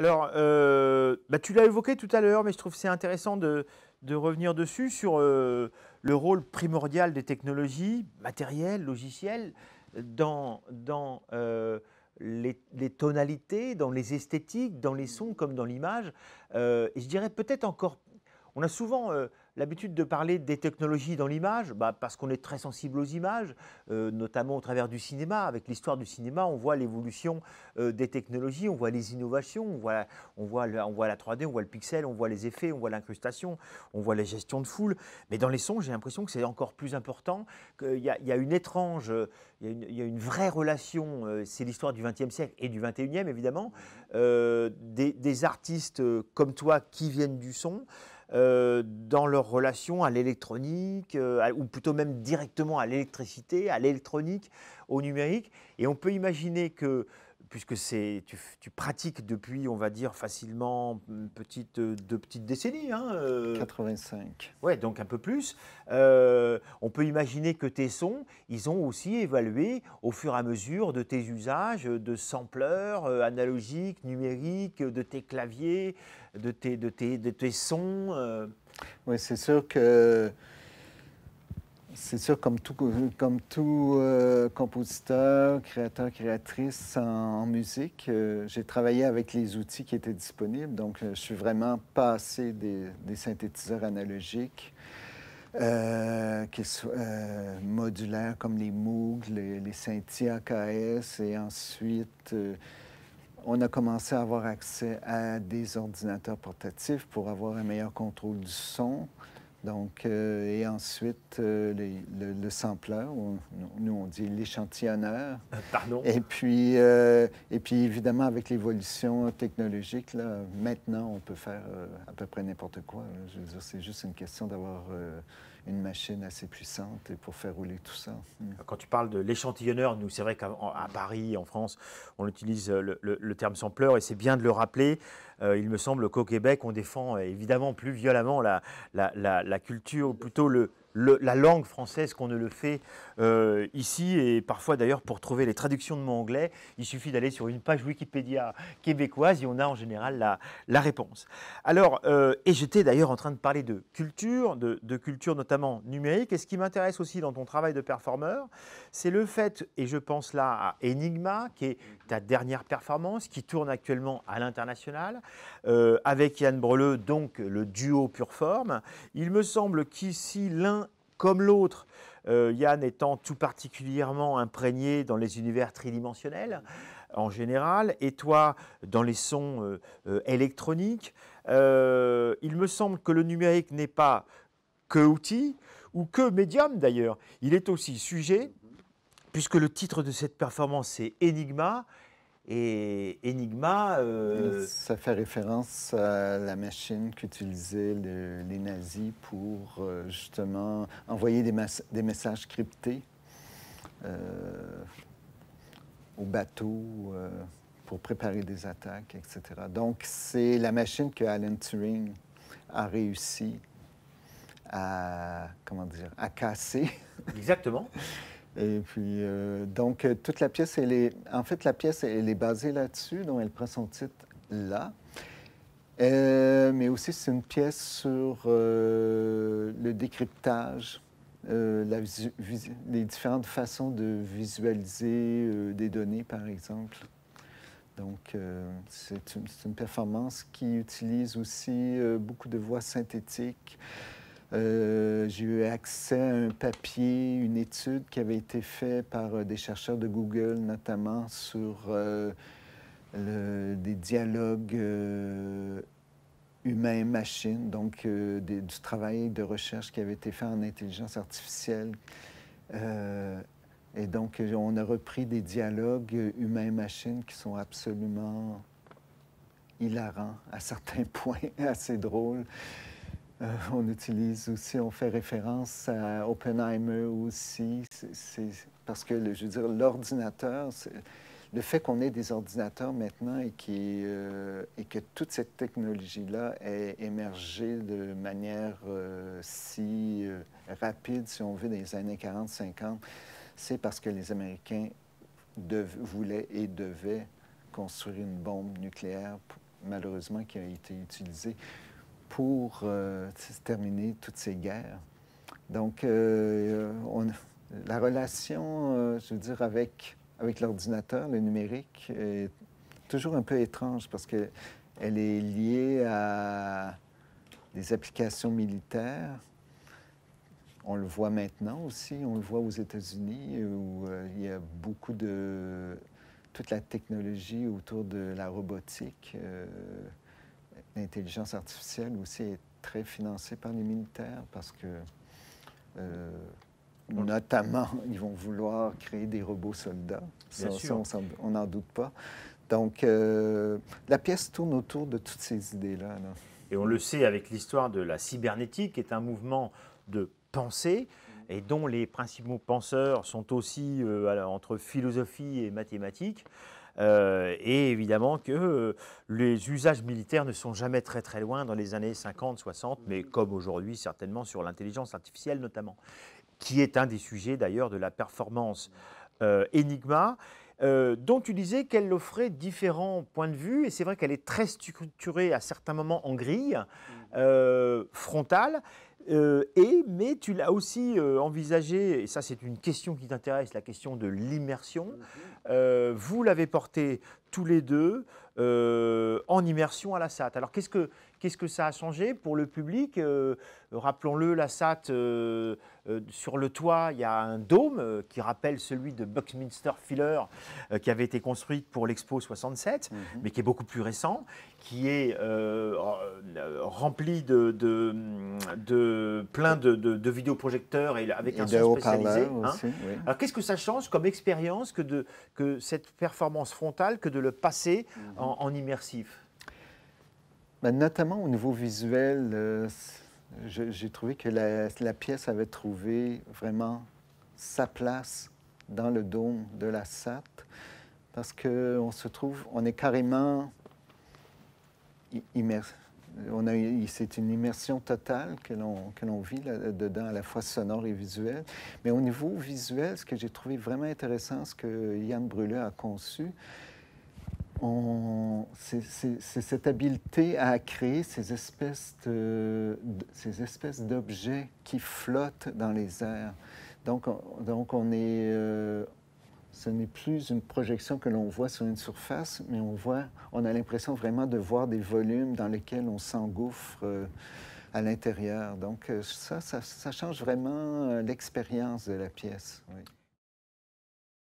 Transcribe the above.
Alors, euh, bah, tu l'as évoqué tout à l'heure, mais je trouve c'est intéressant de, revenir dessus sur euh, le rôle primordial des technologies matérielles, logicielles, dans, euh, les, les, tonalités, dans les esthétiques, dans les sons comme dans l'image. et je dirais peut-être encore, on a souvent l'habitude de parler des technologies dans l'image, bah, parce qu'on est très sensible aux images, euh, notamment au travers du cinéma. Avec l'histoire du cinéma, on voit l'évolution euh, des technologies, on voit les innovations, on voit, on, voit on voit la 3D, on voit le pixel, on voit les effets, on voit l'incrustation, on voit la gestion de foule. Mais dans les sons, j'ai l'impression que c'est encore plus important, qu'il y, a une étrange, il y a une, vraie relation, euh, c'est l'histoire du XXe siècle et du XXIe évidemment, des, des artistes comme toi qui viennent du son. Euh, dans leur relation à l'électronique, euh, ou plutôt même directement à l'électricité, à l'électronique, au numérique. Et on peut imaginer que puisque c'est tu, pratiques depuis, on va dire, facilement mm, petite, euh, deux petites décennies. Hein, 85. Euh. Ouais, donc un peu plus. Euh, on peut imaginer que tes sons, ils ont aussi évalué au fur et à mesure de tes usages de sampleurs analogiques, numériques, de tes claviers, de tes, de tes, de tes sons. Oui, c'est sûr que c'est sûr, comme tout, comme tout euh, compositeur, créateur, créatrice en, musique, euh, j'ai travaillé avec les outils qui étaient disponibles. Donc, euh, je suis vraiment passé des, synthétiseurs analogiques, qui soient modulaires comme les Moog, les, les Synthia et ensuite on a commencé à avoir accès à des ordinateurs portatifs pour avoir un meilleur contrôle du son, donc, euh, et ensuite, euh, le, le, sampleur, nous on dit l'échantillonneur. Pardon. Et puis, euh, et puis évidemment, avec l'évolution technologique, là, maintenant, on peut faire à peu près n'importe quoi. c'est juste une question d'avoir une machine assez puissante pour faire rouler tout ça. Hmm. Quand tu parles de l'échantillonneur, nous, c'est vrai qu'à Paris, en France, on utilise le, terme sampleur et c'est bien de le rappeler. il me semble qu'au Québec, on défend évidemment plus violemment la, la, la la culture, ou plutôt le, la langue française qu'on ne le fait euh, ici. Et parfois, d'ailleurs, pour trouver les traductions de mon anglais, il suffit d'aller sur une page Wikipédia québécoise et on a en général la, réponse. Alors, euh, et j'étais d'ailleurs en train de parler de culture, de, culture notamment numérique. Et ce qui m'intéresse aussi dans ton travail de performeur, c'est le fait, et je pense là à Enigma, qui est ta dernière performance, qui tourne actuellement à l'international, euh, avec Yann Breleux, donc le duo pure forme. Il me semble qu'ici, l'un comme l'autre, euh, Yann étant tout particulièrement imprégné dans les univers tridimensionnels en général, et toi dans les sons euh, euh, électroniques. il me semble que le numérique n'est pas que outil ou que médium d'ailleurs, il est aussi sujet, puisque le titre de cette performance est Enigma, et Enigma. Euh, Ça fait référence à la machine qu'utilisaient les nazis pour euh, justement envoyer des, messages cryptés euh, aux bateaux pour préparer des attaques, etc. Donc, c'est la machine que Alan Turing a réussi à, comment dire, à casser. Exactement. Et puis, euh, donc, euh, toute la pièce, elle est, en fait, la pièce, elle est basée là-dessus, donc elle prend son titre là. Euh, mais aussi, c'est une pièce sur le décryptage, les différentes façons de visualiser des données, par exemple. Donc, c'est une, une, performance qui utilise aussi beaucoup de voix synthétiques. Euh, j'ai eu accès à un papier, une étude qui avait été faite par euh, des chercheurs de Google, notamment sur euh, des dialogues humains-machines, donc du travail de recherche qui avait été fait en intelligence artificielle. et donc, on a repris des dialogues humains-machines qui sont absolument hilarants à certains points, assez drôles. Euh, on utilise aussi, on fait référence à Oppenheimer aussi, parce que, je veux dire, l'ordinateur, le fait qu'on ait des ordinateurs maintenant euh, et, que toute cette technologie-là ait émergé de manière euh, si rapide, si on veut, dans les années 40-50, c'est parce que les Américains voulaient et devaient construire une bombe nucléaire, malheureusement, qui a été utilisée pour euh, terminer toutes ces guerres. Donc, euh, on, la relation, euh, je veux dire, avec, avec l'ordinateur, le numérique, est toujours un peu étrange parce qu'elle est liée à des applications militaires. On le voit maintenant aussi, on le voit aux États-Unis où il y a beaucoup de... toute la technologie autour de la robotique l'intelligence artificielle aussi est très financée par les militaires parce que euh, notamment, ils vont vouloir créer des robots soldats. Ça, on n'en doute pas. Donc, euh, la pièce tourne autour de toutes ces idées-là. Là. Et on le sait avec l'histoire de la cybernétique, qui est un mouvement de pensée et dont les principaux penseurs sont aussi euh, entre philosophie et mathématiques. Euh, et évidemment que euh, les usages militaires ne sont jamais très très loin dans les années 50, 60, mais comme aujourd'hui certainement sur l'intelligence artificielle notamment, qui est un des sujets d'ailleurs de la performance Enigma. dont tu disais qu'elle offrait différents points de vue, et c'est vrai qu'elle est très structurée à certains moments en grille, mm. frontale, euh, et, mais tu l'as aussi euh, envisagé, et ça c'est une question qui t'intéresse, la question de l'immersion. Mhm. Euh, vous l'avez porté tous les deux en immersion à la SAT. Alors qu'est-ce que, qu'est-ce que ça a changé pour le public Rappelons-le, la SAT, sur le toit, il y a un dôme qui rappelle celui de Buckminster Filler qui avait été construit pour l'Expo 67, mhm. mais qui est beaucoup plus récent, qui est rempli de, de plein de, vidéoprojecteurs et avec un son spécialisé. Aussi, hein. Alors qu'est-ce que ça change comme expérience que, que cette performance frontale que de le passer mhm. en, immersif ben, Notamment au niveau visuel, euh, j'ai trouvé que la, pièce avait trouvé vraiment sa place dans le don de la SAT parce qu'on se trouve, on est carrément immersif a, c'est une immersion totale que l'on, que l'on vit là-dedans, à la fois sonore et visuelle. Mais au niveau visuel, ce que j'ai trouvé vraiment intéressant, ce que Yann Brûlé a conçu, on... c'est cette habileté à créer ces espèces, de... ces espèces d'objets qui flottent dans les airs. Donc, on, donc on est, euh, ce n'est plus une projection que l'on voit sur une surface, mais on voit, on a l'impression vraiment de voir des volumes dans lesquels on s'engouffre euh, à l'intérieur. Donc euh, ça, ça, change vraiment euh, l'expérience de la pièce.